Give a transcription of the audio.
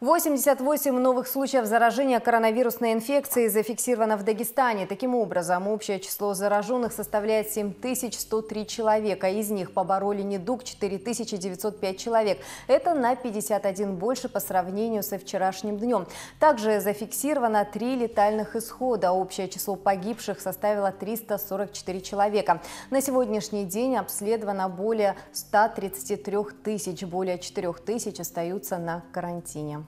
88 новых случаев заражения коронавирусной инфекцией зафиксировано в Дагестане. Таким образом, общее число зараженных составляет 7103 человека. Из них побороли недуг 4905 человек. Это на 51 больше по сравнению со вчерашним днем. Также зафиксировано три летальных исхода. Общее число погибших составило 344 человека. На сегодняшний день обследовано более 133 тысяч. Более 4 тысяч остаются на карантине.